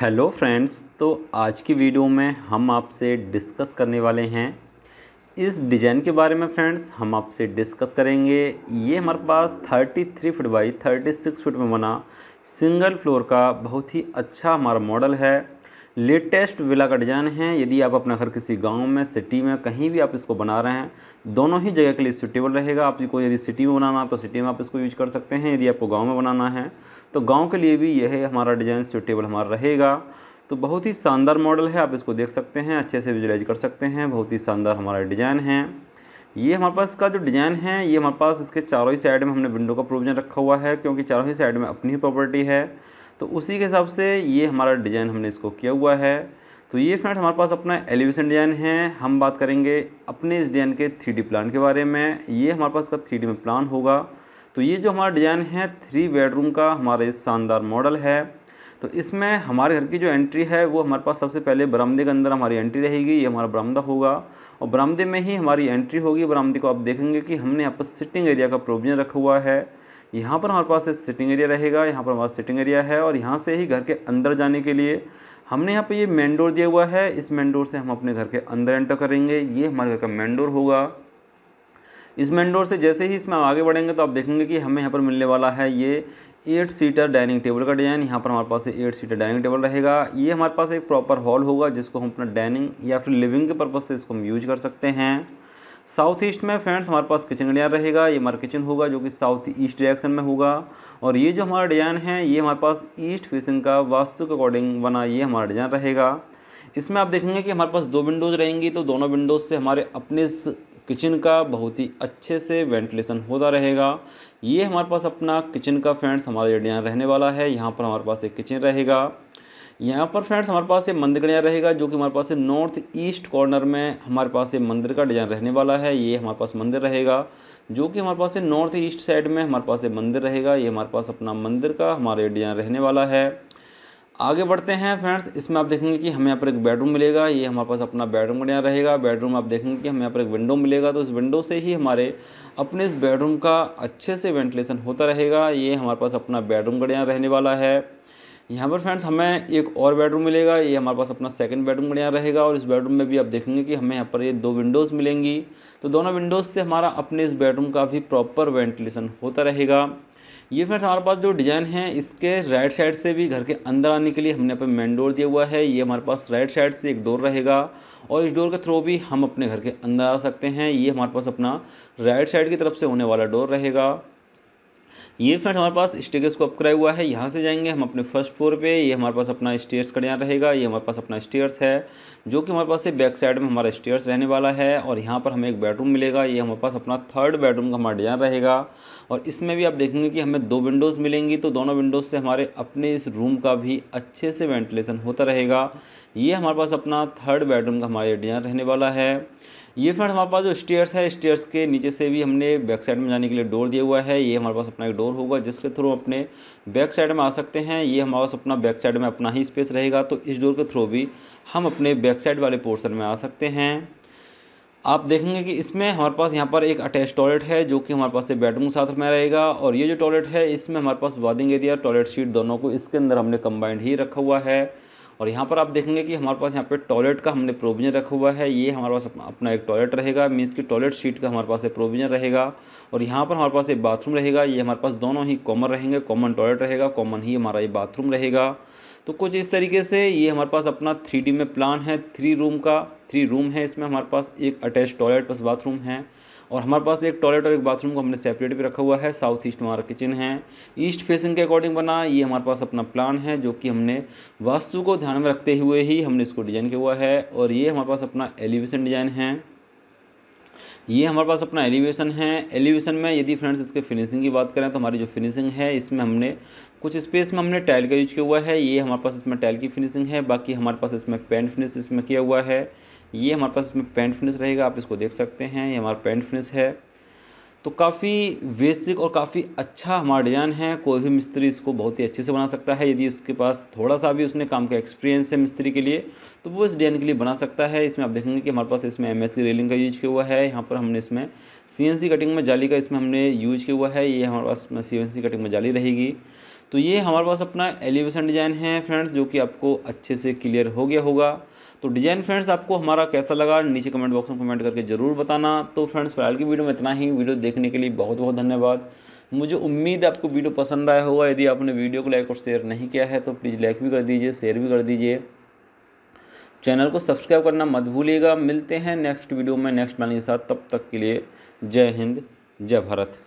hello friends तो आज की वीडियो में हम आपसे डिस्कस करने वाले हैं इस डिज़ाइन के बारे में फ्रेंड्स हम आपसे डिस्कस करेंगे ये हमारे पास 33 फीट बाई 36 फीट में बना सिंगल फ्लोर का बहुत ही अच्छा हमारा मॉडल है लेटेस्ट विला का डिज़ाइन है यदि आप अपना घर किसी गांव में सिटी में कहीं भी आप इसको बना रहे हैं दोनों ही जगह के लिए सुटेबल रहेगा आपको यदि सिटी में बनाना तो सिटी में आप इसको यूज कर सकते हैं यदि आपको गाँव में बनाना है तो गाँव के लिए भी यह हमारा डिज़ाइन सुटेबल हमारा रहेगा तो बहुत ही शानदार मॉडल है आप इसको देख सकते हैं अच्छे से विजुलाइज कर सकते हैं बहुत ही शानदार हमारा डिज़ाइन है ये हमारे पास का जो डिज़ाइन है ये हमारे पास इसके चारों ही साइड में हमने विंडो का प्रोविजन रखा हुआ है क्योंकि चारों ही साइड में अपनी ही प्रॉपर्टी है तो उसी के हिसाब से ये हमारा डिज़ाइन हमने इसको किया हुआ है तो ये फ्रेंड हमारे पास अपना एलिवेशन डिज़ाइन है हम बात करेंगे अपने इस डिज़ाइन के थ्री प्लान के बारे में ये हमारे पास का थ्री में प्लान होगा तो ये जो हमारा डिज़ाइन है थ्री बेडरूम का हमारा ये शानदार मॉडल है तो इसमें हमारे घर की जो एंट्री है वो हमारे पास सबसे पहले बरामदे के अंदर हमारी एंट्री रहेगी ये हमारा बरामदा होगा और बरामदे में ही हमारी एंट्री होगी बरामदे को आप देखेंगे कि हमने यहाँ पर सिटिंग एरिया का प्रोविजन रखा हुआ है यहाँ पर हमारे पास सिटिंग एरिया रहेगा यहाँ पर हमारा सिटिंग एरिया है और यहाँ से ही घर के अंदर जाने के लिए हमने यहाँ पे ये मेन डोर दिया हुआ है इस मेन डोर से हम अपने घर के अंदर एंटर करेंगे ये हमारे घर का मेन डोर होगा इस मेन डोर से जैसे ही इसमें हम आगे बढ़ेंगे तो आप देखेंगे कि हमें यहाँ पर मिलने वाला है ये एट सीटर डाइनिंग टेबल का डिज़ाइन यहाँ पर हमारे पास एट सीटर डाइनिंग टेबल रहेगा ये हमारे पास एक प्रॉपर हॉल होगा जिसको हम अपना डाइनिंग या फिर लिविंग के पर्पज़ से इसको हम यूज कर सकते हैं साउथ ईस्ट में फ्रेंड्स हमारे पास किचन डिजाइन रहेगा ये हमारा किचन होगा जो कि साउथ ईस्ट डायरेक्शन में होगा और ये जो हमारा डिजाइन है ये हमारे पास ईस्ट फेसिंग का वास्तु के अकॉर्डिंग बना ये हमारा डिजाइन रहेगा इसमें आप देखेंगे कि हमारे पास दो विंडोज़ रहेंगी तो दोनों विंडोज़ से हमारे अपने किचन का बहुत ही अच्छे से वेंटिलेशन होता रहेगा ये हमारे पास अपना किचन का फ्रेंड्स हमारा डिजाइन रहने वाला है यहाँ पर हमारे पास एक किचन रहेगा यहाँ पर फ्रेंड्स हमारे पास ये मंदिर का रहेगा जो कि हमारे पास नॉर्थ ईस्ट कॉर्नर में हमारे पास ये मंदिर का डिजाइन रहने वाला है ये हमारे पास मंदिर रहेगा जो कि हमारे पास नॉर्थ ईस्ट साइड में हमारे पास ये मंदिर रहेगा ये हमारे पास अपना मंदिर का हमारा डिजाइन रहने वाला है आगे बढ़ते हैं फ्रेंड्स इसमें आप देखेंगे कि हमें यहाँ पर एक बेडरूम मिलेगा ये हमारे पास अपना बेडरूम बढ़िया रहेगा बेडरूम आप देखेंगे कि हमें यहाँ पर एक विंडो मिलेगा तो इस विंडो से ही हमारे अपने इस बेडरूम का अच्छे से वेंटिलेशन होता रहेगा ये हमारे पास अपना बेडरूम बढ़िया रहने वाला है यहाँ पर फ्रेंड्स हमें एक और बेडरूम मिलेगा ये हमारे पास अपना सेकंड बेडरूम बढ़िया रहेगा और इस बेडरूम में भी आप देखेंगे कि हमें यहाँ पर ये दो विंडोज़ मिलेंगी तो दोनों विंडोज़ से हमारा अपने इस बेडरूम का भी प्रॉपर वेंटिलेशन होता रहेगा ये फ्रेंड्स हमारे पास जो डिज़ाइन है इसके राइट साइड से भी घर के अंदर आने के लिए हमने यहाँ पर मेन डोर दिया हुआ है ये हमारे पास राइट साइड से एक डोर रहेगा और इस डोर के थ्रू भी हम अपने घर के अंदर आ सकते हैं ये हमारे पास अपना राइट साइड की तरफ से होने वाला डोर रहेगा ये फ्रेंड हमारे पास स्टेगस को अपक्राई हुआ है यहाँ से जाएंगे हम अपने फर्स्ट फ्लोर पे ये हमारे पास अपना स्टेयर्स का यहाँ रहेगा ये हमारे पास अपना स्टेयर्स है जो कि हमारे पास से बैक साइड में हमारा स्टेयर्स रहने वाला है और यहाँ पर हमें एक बेडरूम मिलेगा ये हमारे पास अपना थर्ड बेडरूम का हमारा डिज़ाइन रहेगा और इसमें भी आप देखेंगे कि हमें दो विंडोज़ मिलेंगी तो दोनों विंडोज़ से हमारे अपने इस रूम का भी अच्छे से वेंटिलेशन होता रहेगा ये हमारे पास अपना थर्ड बेडरूम का हमारा डिज़ाइन रहने वाला है ये फ्रेंड हमारे पास जो स्टेयर्स है स्टेयर्स के नीचे से भी हमने बैक साइड में जाने के लिए डोर दिया हुआ है ये हमारे पास अपना एक डोर होगा जिसके थ्रू अपने बैक साइड में आ सकते हैं ये हमारे पास अपना बैक साइड में अपना ही स्पेस रहेगा तो इस डोर के थ्रू भी हम अपने बैक साइड वाले पोर्सन में आ सकते हैं आप देखेंगे कि इसमें हमारे पास यहाँ पर एक अटैच टॉयलेट है जो कि हमारे पास से बेडरूम साथ में रहेगा और ये जो टॉयलेट है इसमें हमारे पास वादिंग एरिया टॉयलेट सीट दोनों को इसके अंदर हमने कंबाइंड ही रखा हुआ है और यहाँ पर आप देखेंगे कि हमारे पास यहाँ पे टॉयलेट का हमने प्रोविजन रखा हुआ है ये हमारे पास अपना एक टॉयलेट रहेगा मीन्स कि टॉयलेट सीट का हमारे पास एक प्रोविजन रहेगा और यहाँ पर हमारे पास एक बाथरूम रहेगा ये हमारे पास दोनों ही कॉमन रहेंगे कॉमन टॉयलेट रहेगा कॉमन ही हमारा ये बाथरूम रहेगा तो कुछ इस तरीके से ये हमारे पास अपना थ्री में प्लान है थ्री रूम का थ्री रूम है इसमें हमारे पास एक अटैच टॉयलेट प्लस बाथरूम है और हमारे पास एक टॉयलेट और एक बाथरूम को हमने सेपरेट भी रखा हुआ है साउथ ईस्ट हमारा किचन है ईस्ट फेसिंग के अकॉर्डिंग बना ये हमारे पास अपना प्लान है जो कि हमने वास्तु को ध्यान में रखते हुए ही हमने इसको डिज़ाइन किया हुआ है और ये हमारे पास अपना एलिवेशन डिज़ाइन है ये हमारे पास अपना एलिवेशन है एलिवेशन में यदि फ्रेंड्स इसके फिनिशिंग की बात करें तो हमारी जो फिनिशिंग है इसमें हमने कुछ स्पेस में हमने टाइल का यूज किया हुआ है ये हमारे पास इसमें टाइल की फिनिशिंग है बाकी हमारे पास इसमें पेंट फिनिश इसमें किया हुआ है ये हमारे पास इसमें पेंट फिनिश रहेगा आप इसको देख सकते हैं ये हमारा पेंट फिनिश है तो काफ़ी बेसिक और काफ़ी अच्छा हमारा डिज़ाइन है कोई भी मिस्त्री इसको बहुत ही अच्छे से बना सकता है यदि उसके पास थोड़ा सा भी उसने काम का एक्सपीरियंस है मिस्त्री के लिए तो वो इस डिज़ाइन के लिए बना सकता है इसमें आप देखेंगे कि हमारे पास इसमें एम की रेलिंग का यूज किया हुआ है यहाँ पर हमने इसमें सी कटिंग में जाली का इसमें हमने यूज किया हुआ है ये हमारे पास सी कटिंग में जाली रहेगी तो ये हमारे पास अपना एलिवेशन डिज़ाइन है फ्रेंड्स जो कि आपको अच्छे से क्लियर हो गया होगा तो डिज़ाइन फ्रेंड्स आपको हमारा कैसा लगा नीचे कमेंट बॉक्स में कमेंट करके ज़रूर बताना तो फ्रेंड्स फिलहाल की वीडियो में इतना ही वीडियो देखने के लिए बहुत बहुत धन्यवाद मुझे उम्मीद है आपको वीडियो पसंद आया होगा यदि आपने वीडियो को लाइक और शेयर नहीं किया है तो प्लीज़ लाइक भी कर दीजिए शेयर भी कर दीजिए चैनल को सब्सक्राइब करना मत भूलिएगा मिलते हैं नेक्स्ट वीडियो में नेक्स्ट प्लान के साथ तब तक के लिए जय हिंद जय भारत